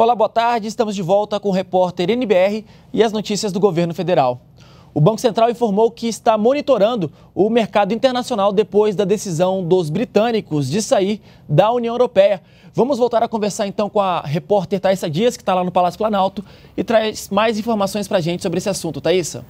Olá, boa tarde. Estamos de volta com o repórter NBR e as notícias do governo federal. O Banco Central informou que está monitorando o mercado internacional depois da decisão dos britânicos de sair da União Europeia. Vamos voltar a conversar então com a repórter Thaisa Dias, que está lá no Palácio Planalto e traz mais informações para a gente sobre esse assunto. Thaisa.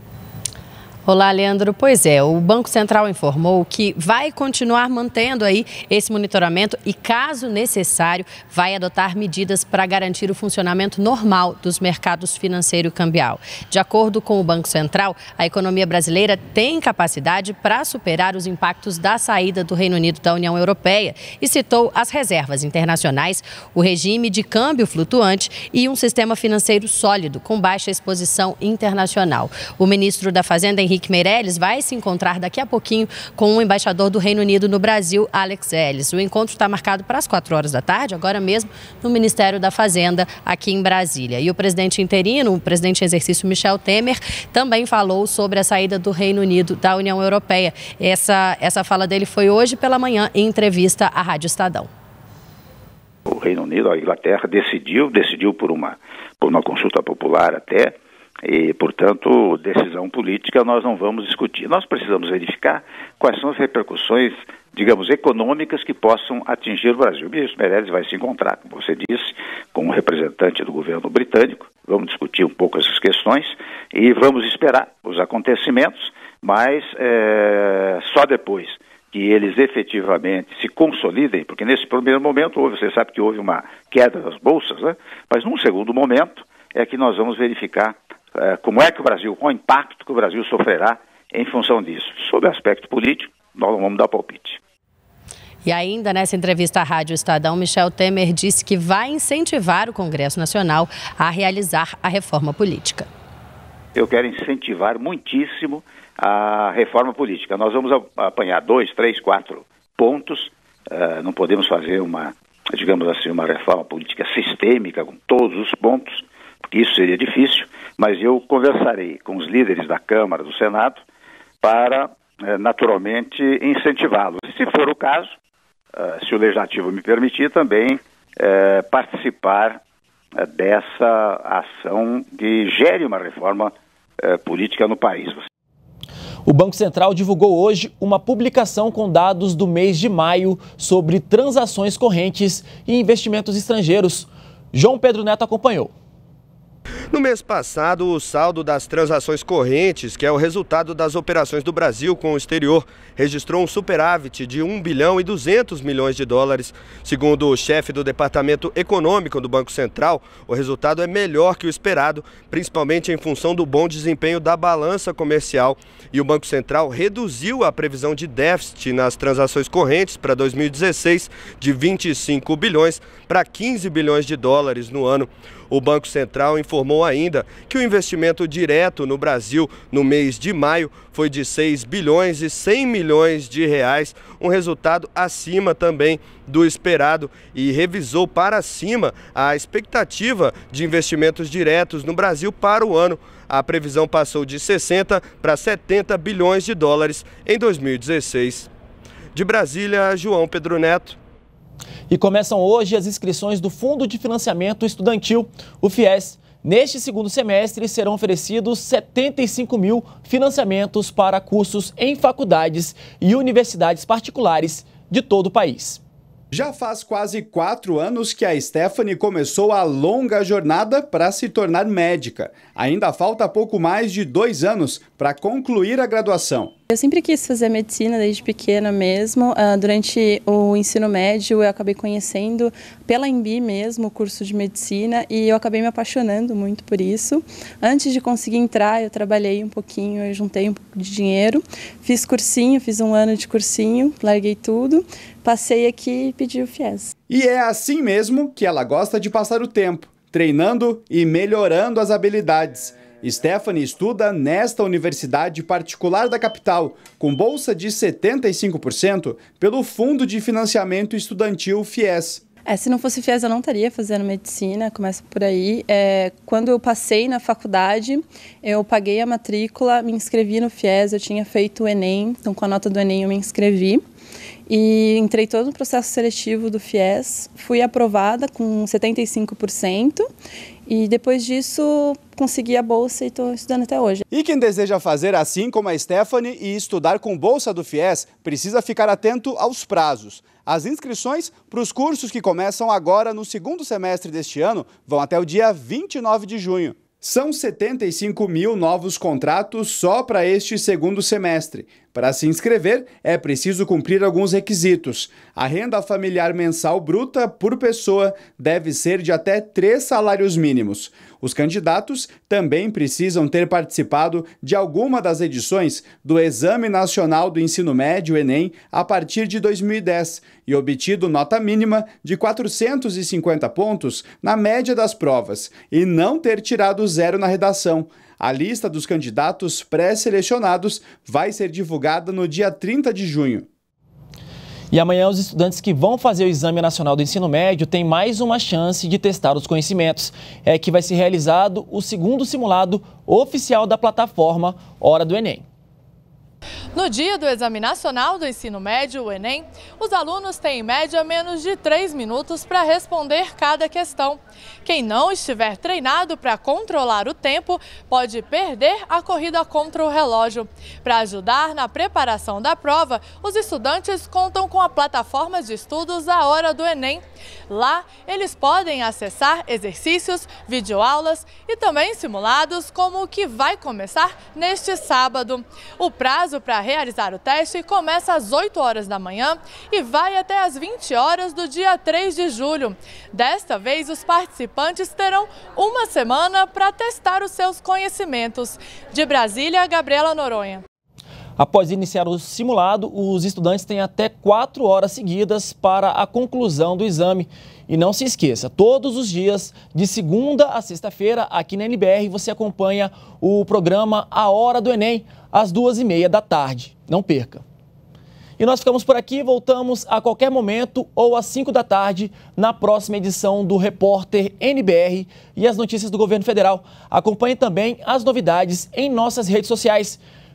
Olá, Leandro. Pois é, o Banco Central informou que vai continuar mantendo aí esse monitoramento e, caso necessário, vai adotar medidas para garantir o funcionamento normal dos mercados financeiro e cambial. De acordo com o Banco Central, a economia brasileira tem capacidade para superar os impactos da saída do Reino Unido da União Europeia e citou as reservas internacionais, o regime de câmbio flutuante e um sistema financeiro sólido com baixa exposição internacional. O ministro da Fazenda, Henrique Henrique Meirelles vai se encontrar daqui a pouquinho com o embaixador do Reino Unido no Brasil, Alex Ellis. O encontro está marcado para as 4 horas da tarde, agora mesmo, no Ministério da Fazenda, aqui em Brasília. E o presidente interino, o presidente em exercício Michel Temer, também falou sobre a saída do Reino Unido da União Europeia. Essa, essa fala dele foi hoje pela manhã em entrevista à Rádio Estadão. O Reino Unido, a Inglaterra, decidiu, decidiu por uma, por uma consulta popular até, e, portanto, decisão política nós não vamos discutir. Nós precisamos verificar quais são as repercussões, digamos, econômicas que possam atingir o Brasil. O ministro Meirelles vai se encontrar, como você disse, com o representante do governo britânico. Vamos discutir um pouco essas questões e vamos esperar os acontecimentos, mas é, só depois que eles efetivamente se consolidem, porque nesse primeiro momento, houve, você sabe que houve uma queda das bolsas, né? mas num segundo momento é que nós vamos verificar é, como é que o Brasil, qual o impacto que o Brasil sofrerá em função disso. Sob o aspecto político, nós não vamos dar palpite. E ainda nessa entrevista à Rádio Estadão, Michel Temer disse que vai incentivar o Congresso Nacional a realizar a reforma política. Eu quero incentivar muitíssimo a reforma política. Nós vamos apanhar dois, três, quatro pontos. Uh, não podemos fazer uma, digamos assim, uma reforma política sistêmica com todos os pontos, porque isso seria difícil. Mas eu conversarei com os líderes da Câmara, do Senado, para, eh, naturalmente, incentivá-los. Se for o caso, eh, se o Legislativo me permitir, também eh, participar dessa ação que gere uma reforma política no país. O Banco Central divulgou hoje uma publicação com dados do mês de maio sobre transações correntes e investimentos estrangeiros. João Pedro Neto acompanhou. No mês passado, o saldo das transações correntes, que é o resultado das operações do Brasil com o exterior, registrou um superávit de 1 bilhão e 200 milhões de dólares. Segundo o chefe do Departamento Econômico do Banco Central, o resultado é melhor que o esperado, principalmente em função do bom desempenho da balança comercial. E o Banco Central reduziu a previsão de déficit nas transações correntes para 2016 de 25 bilhões para 15 bilhões de dólares no ano. O Banco Central informou informou ainda que o investimento direto no Brasil no mês de maio foi de 6 bilhões e 100 milhões de reais, um resultado acima também do esperado e revisou para cima a expectativa de investimentos diretos no Brasil para o ano. A previsão passou de 60 para 70 bilhões de dólares em 2016. De Brasília, João Pedro Neto. E começam hoje as inscrições do Fundo de Financiamento Estudantil, o FIES. Neste segundo semestre, serão oferecidos 75 mil financiamentos para cursos em faculdades e universidades particulares de todo o país. Já faz quase quatro anos que a Stephanie começou a longa jornada para se tornar médica. Ainda falta pouco mais de dois anos para concluir a graduação. Eu sempre quis fazer medicina desde pequena mesmo. Ah, durante o ensino médio eu acabei conhecendo pela Embi mesmo o curso de medicina e eu acabei me apaixonando muito por isso. Antes de conseguir entrar eu trabalhei um pouquinho, eu juntei um pouco de dinheiro, fiz cursinho, fiz um ano de cursinho, larguei tudo, passei aqui e pedi o FIES. E é assim mesmo que ela gosta de passar o tempo, treinando e melhorando as habilidades. Stephanie estuda nesta universidade particular da capital, com bolsa de 75% pelo Fundo de Financiamento Estudantil FIES. É, se não fosse FIES, eu não estaria fazendo medicina, começa por aí. É, quando eu passei na faculdade, eu paguei a matrícula, me inscrevi no FIES, eu tinha feito o Enem, então com a nota do Enem eu me inscrevi. E entrei todo no processo seletivo do FIES, fui aprovada com 75% e depois disso consegui a bolsa e estou estudando até hoje. E quem deseja fazer assim como a Stephanie e estudar com bolsa do FIES precisa ficar atento aos prazos. As inscrições para os cursos que começam agora no segundo semestre deste ano vão até o dia 29 de junho. São 75 mil novos contratos só para este segundo semestre. Para se inscrever, é preciso cumprir alguns requisitos. A renda familiar mensal bruta por pessoa deve ser de até três salários mínimos. Os candidatos também precisam ter participado de alguma das edições do Exame Nacional do Ensino Médio Enem a partir de 2010 e obtido nota mínima de 450 pontos na média das provas e não ter tirado zero na redação. A lista dos candidatos pré-selecionados vai ser divulgada no dia 30 de junho. E amanhã os estudantes que vão fazer o Exame Nacional do Ensino Médio têm mais uma chance de testar os conhecimentos. É que vai ser realizado o segundo simulado oficial da plataforma Hora do Enem. No dia do Exame Nacional do Ensino Médio, o Enem, os alunos têm em média menos de 3 minutos para responder cada questão. Quem não estiver treinado para controlar o tempo pode perder a corrida contra o relógio. Para ajudar na preparação da prova, os estudantes contam com a plataforma de estudos A Hora do Enem. Lá, eles podem acessar exercícios, videoaulas e também simulados como o que vai começar neste sábado. O prazo para realizar o teste começa às 8 horas da manhã e vai até às 20 horas do dia 3 de julho. Desta vez, os participantes terão uma semana para testar os seus conhecimentos. De Brasília, Gabriela Noronha. Após iniciar o simulado, os estudantes têm até quatro horas seguidas para a conclusão do exame. E não se esqueça, todos os dias, de segunda a sexta-feira, aqui na NBR, você acompanha o programa A Hora do Enem, às duas e meia da tarde. Não perca! E nós ficamos por aqui, voltamos a qualquer momento ou às 5 da tarde na próxima edição do Repórter NBR e as notícias do governo federal. Acompanhe também as novidades em nossas redes sociais.